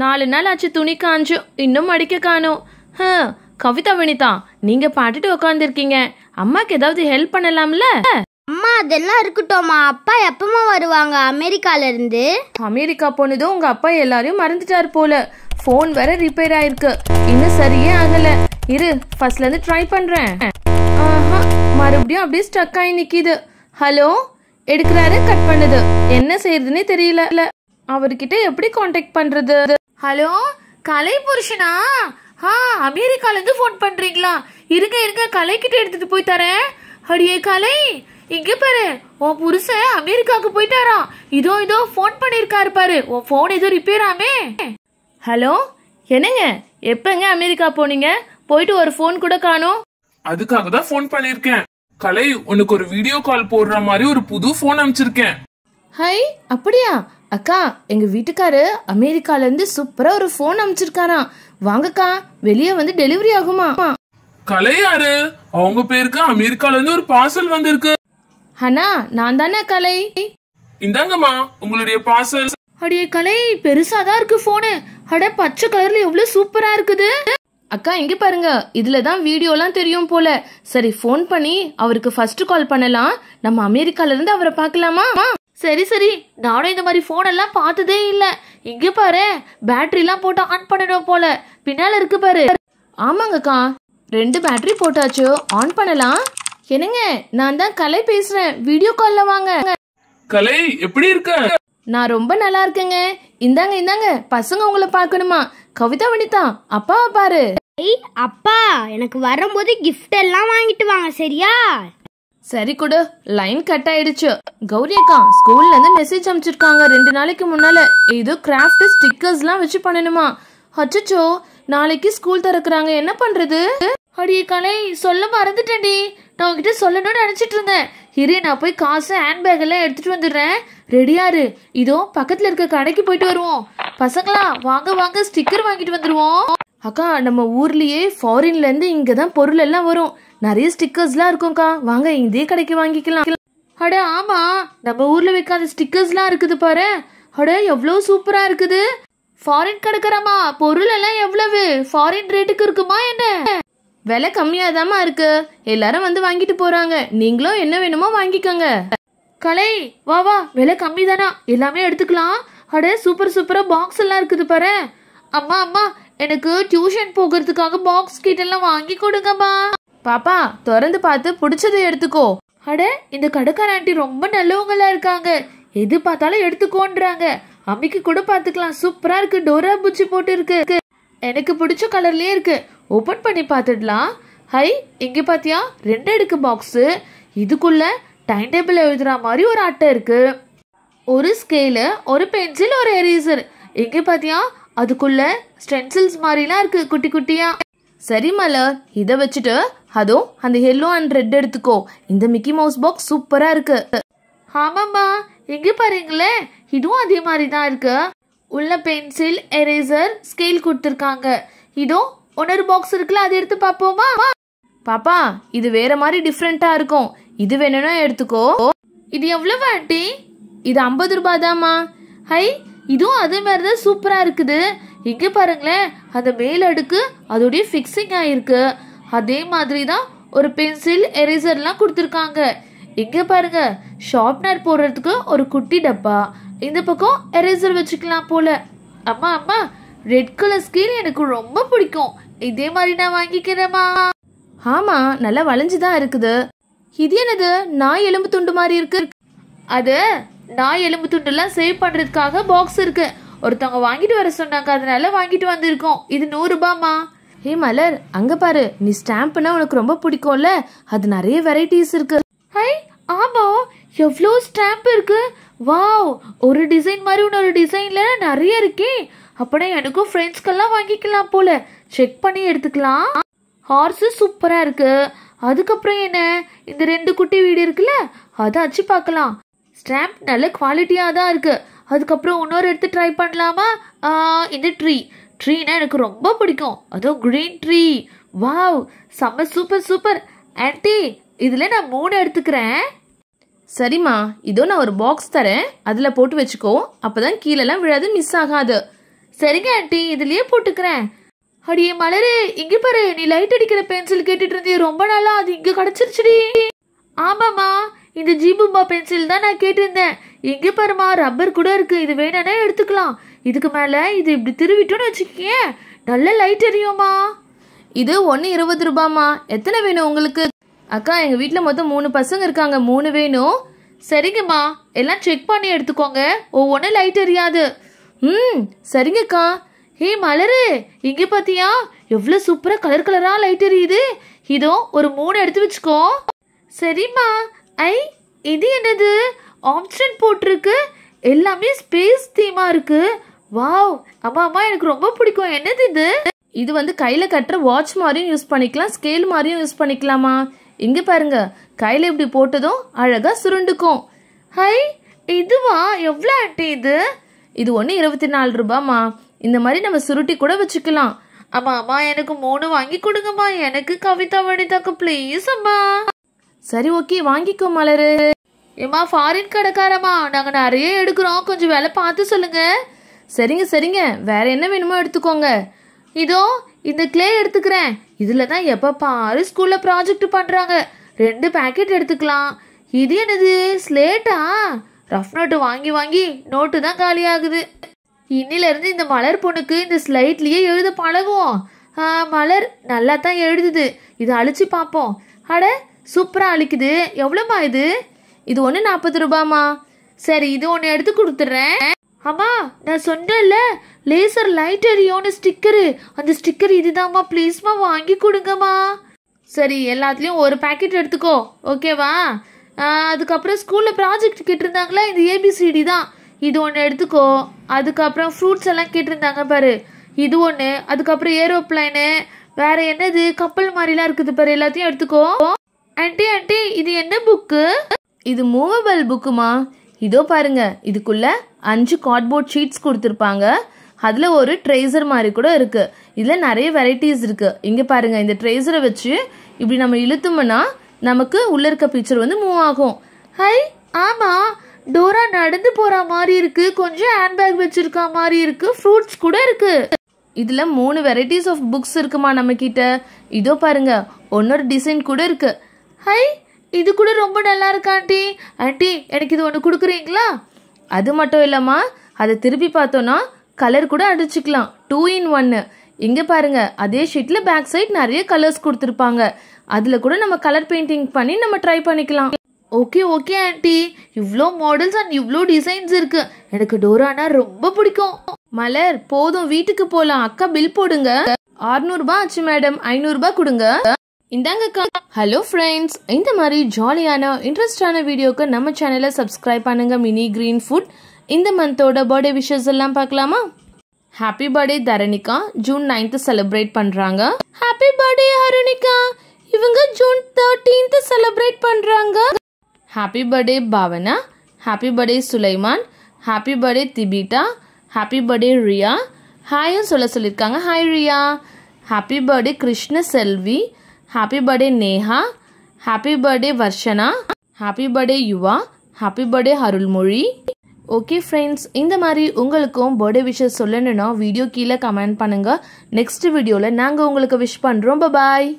நாலு நாள் ஆச்சு துணி காஞ்சு இன்னும் மடிக்க காணும் ஹ கவிதா வினிதா நீங்க பாட்டுட்டு உட்காந்துருக்கீங்க அம்மாக்கு ஏதாவது ஹெல்ப் பண்ணலாம்ல அம்மா அதெல்லாம் இருக்கட்டும்மா அப்பா எப்பமா வருவாங்க அமெரிக்கால இருந்து அமெரிக்கா போனதும் உங்க அப்பா எல்லாரையும் மறந்துட்டாரு போல ஃபோன் வேற ரிப்பேர் ஆயிருக்கு இன்னும் சரியே ஆகல இரு ஃபர்ஸ்ட்ல இருந்து ட்ரை பண்றேன் ஆஹா மறுபடியும் அப்படியே ஸ்டக் ஆகி நிக்கிது ஹலோ எடுக்கிறாரு கட் பண்ணுது என்ன செய்யறதுன்னே தெரியல அவர்கிட்ட எப்படி காண்டாக்ட் பண்றது ஹலோ கலை புருஷனா ஆ அமெரிக்காலேருந்து ஃபோன் பண்ணுறீங்களா இருங்க இருங்க கலைக்கிட்ட எடுத்துகிட்டு போய் தரேன் அடியே கலை இங்கே பாரு உன் புருஷன் அமெரிக்காவுக்கு போயிட்டாராம் இதோ இதோ ஃபோன் பண்ணியிருக்காரு பாரு உன் ஃபோன் எதுவும் ரிப்பேராமே ஹலோ என்னங்க எப்பங்க அமெரிக்கா போனீங்க போயிட்டு ஒரு ஃபோன் கூட காணும் அதுக்காக தான் ஃபோன் பண்ணியிருக்கேன் கலை உனக்கு ஒரு வீடியோ கால் போடுற மாதிரி ஒரு புது ஃபோன் அனுப்பிச்சிருக்கேன் ஹை அப்படியா அக்கா எங்கள் வீட்டுக்காரு அமெரிக்காலேருந்து சூப்பராக ஒரு ஃபோன் அமைச்சிருக்காராம் வாங்கக்கா வெளியே வந்து டெலிவரி ஆகுமா கலையாரு அவங்க பேருக்கு அமெரிக்காலேருந்து ஒரு பார்சல் வந்திருக்கு அண்ணா நான் தானே கலை இந்தாங்கம்மா உங்களுடைய பார்சல் அடைய கலை பெருசா தான் இருக்கு ஃபோனு அட பச்சை கலர்ல எவ்வளவு சூப்பரா இருக்குது அக்கா இங்க பாருங்க இதுல தான் வீடியோலாம் தெரியும் போல சரி ஃபோன் பண்ணி அவருக்கு ஃபர்ஸ்ட் கால் பண்ணலாம் நம்ம அமெரிக்கால இருந்து அவரை பார்க்கலாமா சரி சரி நானும் இந்த மாதிரி ஃபோனெல்லாம் பார்த்ததே இல்லை இங்கே பாரு பேட்டரிலாம் போட்டு ஆன் பண்ணணும் போல பின்னால் இருக்கு பாரு ஆமாங்கக்கா ரெண்டு பேட்டரி போட்டாச்சு ஆன் பண்ணலாம் என்னங்க நான் தான் கலை பேசுறேன் வீடியோ கால்ல வாங்க கலை எப்படி இருக்க நான் ரொம்ப நல்லா இருக்கேங்க இந்தாங்க இந்தாங்க பசங்க உங்களை பார்க்கணுமா கவிதா வனிதா அப்பாவை பாரு அப்பா எனக்கு வரும்போது கிஃப்ட் எல்லாம் வாங்கிட்டு வாங்க சரியா சரி குடு லைன் கட் ஆயிடுச்சு கௌரி அக்கா ஸ்கூல்ல இருந்து மெசேஜ் அனுப்பிச்சிருக்காங்க ரெண்டு நாளைக்கு முன்னால ஏதோ கிராஃப்ட் ஸ்டிக்கர்ஸ்லாம் வச்சு பண்ணணுமா அச்சச்சோ நாளைக்கு ஸ்கூல் திறக்கிறாங்க என்ன பண்றது அடி கலை சொல்ல மறந்துட்டேன்டி நான் உங்ககிட்ட சொல்லணும்னு நினச்சிட்டு இருந்தேன் இரு நான் போய் காசு ஹேண்ட்பேக் எல்லாம் எடுத்துட்டு வந்துடுறேன் ரெடியாரு இதோ பக்கத்துல இருக்க கடைக்கு போயிட்டு வருவோம் பசங்களா வாங்க வாங்க ஸ்டிக்கர் வாங்கிட்டு வந்துருவோம் அக்கா நம்ம ஊர்லயே ஃபாரின்ல இருந்து இங்க தான் பொருள் எல்லாம் வரும் நிறைய ஸ்டிக்கர்ஸ்லாம் இருக்கும்க்கா வாங்க இதே கடைக்கு வாங்கிக்கலாம் அட ஆமாம் நம்ம ஊரில் வைக்காத ஸ்டிக்கர்ஸ்லாம் இருக்குது பாரு அட எவ்வளோ சூப்பராக இருக்குது ஃபாரின் கிடக்கிறமா பொருள் எல்லாம் எவ்வளவு ஃபாரின் ரேட்டுக்கு இருக்குமா என்ன விலை கம்மியா தாமா இருக்கு எல்லாரும் வந்து வாங்கிட்டு போறாங்க நீங்களும் என்ன வேணுமோ வாங்கிக்கோங்க கலை வா வா விலை கம்மி தானா எல்லாமே எடுத்துக்கலாம் அட சூப்பர் சூப்பராக பாக்ஸ் எல்லாம் இருக்குது பாரு அம்மா அம்மா எனக்கு டியூஷன் போகிறதுக்காக பாக்ஸ் கிட்டெல்லாம் வாங்கி கொடுங்கம்மா பாப்பா திறந்து பார்த்து பிடிச்சதை எடுத்துக்கோ அட இந்த கடுக்கார ஆண்டி ரொம்ப நல்லவங்களா இருக்காங்க எது பார்த்தாலும் எடுத்துக்கோன்றாங்க அம்மிக்கு கூட பார்த்துக்கலாம் சூப்பரா இருக்கு டோரா பூச்சி போட்டு இருக்கு எனக்கு பிடிச்ச கலர்லயே இருக்கு ஓபன் பண்ணி பார்த்துடலாம் ஹை இங்க பாத்தியா ரெண்டு அடுக்கு பாக்ஸ் இதுக்குள்ள டைம் டேபிள் எழுதுற மாதிரி ஒரு அட்டை இருக்கு ஒரு ஸ்கேலு ஒரு பென்சில் ஒரு எரேசர் இங்க பாத்தியா அதுக்குள்ள ஸ்டென்சில்ஸ் மாதிரிலாம் இருக்கு குட்டி குட்டியா சரி மலர் இதை வச்சுட்டு அதோ அந்த எல்லோ அண்ட் ரெட் எடுத்துக்கோ இந்த மிக்கி மவுஸ் பாக்ஸ் சூப்பராக இருக்கு ஆமாம்மா எங்கே பாருங்களே இதுவும் அதே மாதிரி தான் இருக்கு உள்ள பென்சில் எரேசர் ஸ்கேல் கொடுத்துருக்காங்க இதோ ஒன்னொரு பாக்ஸ் இருக்குல்ல அதை எடுத்து பார்ப்போமா பாப்பா இது வேற மாதிரி டிஃப்ரெண்ட்டாக இருக்கும் இது வேணும்னா எடுத்துக்கோ இது எவ்வளவு ஆண்டி இது ஐம்பது ரூபாய் தாம்மா ஹை இதுவும் அதே மாதிரி தான் சூப்பராக இருக்குது இங்க பாருங்களேன் அந்த மேல் அடுக்கு அதோடைய ஃபிக்ஸிங் ஆகிருக்கு அதே மாதிரி தான் ஒரு பென்சில் எரேசர்லாம் கொடுத்துருக்காங்க இங்கே பாருங்க ஷார்ப்னர் போடுறதுக்கு ஒரு குட்டி டப்பா இந்த பக்கம் எரேசர் வச்சுக்கலாம் போல அம்மா அம்மா ரெட் கலர் ஸ்கேல் எனக்கு ரொம்ப பிடிக்கும் இதே மாதிரி நான் வாங்கிக்கிறேம்மா ஆமாம் நல்லா வளைஞ்சு தான் இருக்குது இது என்னது நாய் எலும்பு துண்டு மாதிரி இருக்கு அது நாய் எலும்பு துண்டுலாம் சேவ் பண்ணுறதுக்காக பாக்ஸ் இருக்குது ஒருத்தவங்க வாங்கிட்டு வர சொன்னாங்க அதனால வாங்கிட்டு வந்திருக்கோம் இது நூறுரூபாமா ஹே மலர் அங்கே பாரு நீ ஸ்டாம்ப்னா உனக்கு ரொம்ப பிடிக்கும்ல அது நிறைய வெரைட்டிஸ் இருக்கு ஹை ஆமாம் எவ்வளோ ஸ்டாம்ப் இருக்கு வாவ் ஒரு டிசைன் மாதிரி இன்னொரு டிசைனில் நிறைய இருக்கே அப்படின்னா எனக்கும் ஃப்ரெண்ட்ஸ்க்கெல்லாம் வாங்கிக்கலாம் போல செக் பண்ணி எடுத்துக்கலாம் ஹார்ஸ் சூப்பராக இருக்கு அதுக்கப்புறம் என்ன இந்த ரெண்டு குட்டி வீடு இருக்குல்ல அதை அச்சு பார்க்கலாம் ஸ்டாம்ப் நல்ல குவாலிட்டியாக தான் இருக்குது அதுக்கப்புறம் இன்னொரு எடுத்து ட்ரை பண்ணலாமா இந்த ட்ரீ ட்ரீனா எனக்கு ரொம்ப பிடிக்கும் அதுவும் க்ரீன் ட்ரீ வாவ் செம்ம சூப்பர் சூப்பர் ஆன்டி இதில் நான் மூணு எடுத்துக்கிறேன் சரிம்மா இதோ நான் ஒரு பாக்ஸ் தரேன் அதில் போட்டு வச்சுக்கோ அப்போ தான் கீழெல்லாம் விழாது மிஸ் ஆகாது சரிங்க ஆன்டி இதுலேயே போட்டுக்கிறேன் அடியே மலரு இங்கே பாரு நீ லைட் அடிக்கிற பென்சில் கேட்டுட்டு இருந்தே ரொம்ப நாளா அது இங்கே கிடச்சிருச்சுடி ஆமாம்மா இந்த ஜீபும்பா பென்சில் தான் நான் கேட்டிருந்தேன் இங்கே பாருமா ரப்பர் கூட இருக்கு இது வேணானே எடுத்துக்கலாம் இதுக்கு மேலே இது இப்படி திருவிட்டோன்னு வச்சுக்கோங்க நல்ல லைட் எரியுமா இது ஒன்று இருபது ரூபாம்மா எத்தனை வேணும் உங்களுக்கு அக்கா எங்கள் வீட்டில் மொத்தம் மூணு பசங்க இருக்காங்க மூணு வேணும் சரிங்கம்மா எல்லாம் செக் பண்ணி எடுத்துக்கோங்க ஒவ்வொன்றும் லைட் எரியாது ம் சரிங்கக்கா ஹே மலரு இங்கே பார்த்தியா எவ்வளோ சூப்பராக கலர் கலராக லைட் எரியுது இதோ ஒரு மூணு எடுத்து வச்சுக்கோ சரிம்மா ஐ இது என்னது ஆப்ஷன் போட்டிருக்கு எல்லாமே ஸ்பேஸ் தீமாக இருக்குது வாவ் அம்மா அம்மா எனக்கு ரொம்ப பிடிக்கும் என்னது இது இது வந்து கையில் கட்டுற வாட்ச் மாதிரியும் யூஸ் பண்ணிக்கலாம் ஸ்கேல் மாதிரியும் யூஸ் பண்ணிக்கலாமா இங்கே பாருங்க கையில் இப்படி போட்டதும் அழகாக சுருண்டுக்கும் ஹை இதுவா எவ்வளோ அட்டி இது இது ஒன்று இருபத்தி நாலு ரூபாமா இந்த மாதிரி நம்ம சுருட்டி கூட வச்சுக்கலாம் அம்மா அம்மா எனக்கு மூணு வாங்கி கொடுங்கம்மா எனக்கு கவிதா வனிதாக்கு ப்ளீஸ் அம்மா சரி ஓகே வாங்கிக்கோ மலரு ஏமா ஃபாரின் கடைக்காரம்மா நாங்கள் நிறைய எடுக்கிறோம் கொஞ்சம் வேலை பார்த்து சொல்லுங்கள் சரிங்க சரிங்க வேற என்ன வேணுமோ எடுத்துக்கோங்க இதோ இந்த கிளே எடுத்துக்கிறேன் இதில் தான் எப்போ பாரு ஸ்கூலில் ப்ராஜெக்ட் பண்ணுறாங்க ரெண்டு பேக்கெட் எடுத்துக்கலாம் இது என்னது ஸ்லேட்டா ரஃப் நோட்டு வாங்கி வாங்கி நோட்டு தான் காலியாகுது இன்னிலேருந்து இந்த மலர் பொண்ணுக்கு இந்த ஸ்லைட்லேயே எழுத பழகுவோம் மலர் நல்லா தான் எழுதுது இதை அழிச்சு பார்ப்போம் அட சூப்பராக அழிக்குது எவ்வளோமா இது இது ஒன்று நாற்பது ரூபாமா சரி இது ஒன்று எடுத்து கொடுத்துட்றேன் அம்மா நான் சொன்னேன்ல லேசர் லைட் எரியோன்னு ஸ்டிக்கரு அந்த ஸ்டிக்கர் இதுதாம்மா ப்ளீஸ்மா வாங்கி கொடுங்கம்மா சரி எல்லாத்துலேயும் ஒரு பேக்கெட் எடுத்துக்கோ ஓகேவா அதுக்கப்புறம் ஸ்கூலில் ப்ராஜெக்ட் கேட்டிருந்தாங்களா இந்த ஏபிசிடி தான் இது ஒன்று எடுத்துக்கோ அதுக்கப்புறம் ஃப்ரூட்ஸ் எல்லாம் கேட்டிருந்தாங்க பாரு இது ஒன்று அதுக்கப்புறம் ஏரோப்ளைனு வேற என்னது கப்பல் மாதிரிலாம் இருக்குது பாரு எல்லாத்தையும் எடுத்துக்கோ ஆண்டி ஆண்டி இது என்ன புக்கு இது மூவபிள் புக்குமா இதோ பாருங்க இதுக்குள்ள அஞ்சு கார்ட்போர்ட் ஷீட்ஸ் கொடுத்துருப்பாங்க அதில் ஒரு ட்ரேசர் மாதிரி கூட இருக்குது இதில் நிறைய வெரைட்டிஸ் இருக்குது இங்கே பாருங்கள் இந்த ட்ரேசரை வச்சு இப்படி நம்ம இழுத்தோம்னா நமக்கு உள்ளே இருக்க பிக்சர் வந்து மூவ் ஆகும் ஹை ஆமாம் டோரா நடந்து போற மாதிரி இருக்குது கொஞ்சம் ஹேண்ட்பேக் வச்சுருக்க மாதிரி இருக்கு ஃப்ரூட்ஸ் கூட இருக்குது இதில் மூணு வெரைட்டிஸ் ஆஃப் புக்ஸ் இருக்குமா நம்மக்கிட்ட இதோ பாருங்க ஒன்னொரு டிசைன் கூட இருக்குது ஹை இது கூட ரொம்ப நல்லா இருக்கா ஆண்டி ஆண்டி எனக்கு இது ஒன்று கொடுக்குறீங்களா அது மட்டும் இல்லைம்மா அதை திருப்பி பார்த்தோன்னா கலர் கூட அடிச்சுக்கலாம் டூ இன் ஒன்னு இங்கே பாருங்க அதே ஷீட்டில் பேக் சைட் நிறைய கலர்ஸ் கொடுத்துருப்பாங்க அதில் கூட நம்ம கலர் பெயிண்டிங் பண்ணி நம்ம ட்ரை பண்ணிக்கலாம் ஓகே ஓகே ஆண்டி இவ்வளோ மாடல்ஸ் அண்ட் இவ்வளோ டிசைன்ஸ் இருக்கு எனக்கு டோரானா ரொம்ப பிடிக்கும் மலர் போதும் வீட்டுக்கு போகலாம் அக்கா பில் போடுங்க ஆறுநூறுபா ஆச்சு மேடம் ஐநூறுபா கொடுங்க இந்தாங்கக்கா ஹலோ ஃப்ரெண்ட்ஸ் இந்த மாதிரி ஜாலியான இன்ட்ரெஸ்டான வீடியோக்கு நம்ம சேனலை சப்ஸ்கிரைப் பண்ணுங்க மினி கிரீன் ஃபுட் இந்த மந்தோட பர்த்டே விஷஸ் எல்லாம் பார்க்கலாமா happy birthday Tharanika June ninth celebrate பண்ணுறாங்க ஹாப்பி பர்த்டே அருணிகா இவங்க ஜூன் தேர்ட்டீன்த்து செலிப்ரேட் பண்ணுறாங்க happy birthday Bhavana happy birthday Sulaiman happy birthday Thibita happy birthday Riya ஹாயும் சொல்ல சொல்லியிருக்காங்க hi Riya happy birthday Krishna Selvi happy birthday Neha happy birthday Varshana happy birthday Yuva happy birthday Arulmozhi okay friends இந்த மாதிரி உங்களுக்கும் birthday wishes சொல்லணுன்னா வீடியோ கீழே கமெண்ட் பண்ணுங்கள் நெக்ஸ்ட் வீடியோவில் நாங்கள் உங்களுக்கு விஷ் பண்ணுறோம் பாய்